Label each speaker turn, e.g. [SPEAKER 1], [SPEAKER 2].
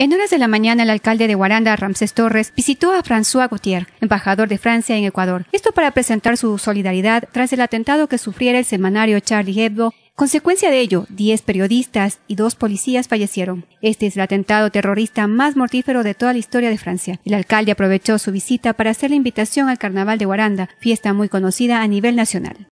[SPEAKER 1] En horas de la mañana, el alcalde de Guaranda, Ramsés Torres, visitó a François Gautier, embajador de Francia en Ecuador. Esto para presentar su solidaridad tras el atentado que sufriera el semanario Charlie Hebdo. Consecuencia de ello, 10 periodistas y dos policías fallecieron. Este es el atentado terrorista más mortífero de toda la historia de Francia. El alcalde aprovechó su visita para hacer la invitación al Carnaval de Guaranda, fiesta muy conocida a nivel nacional.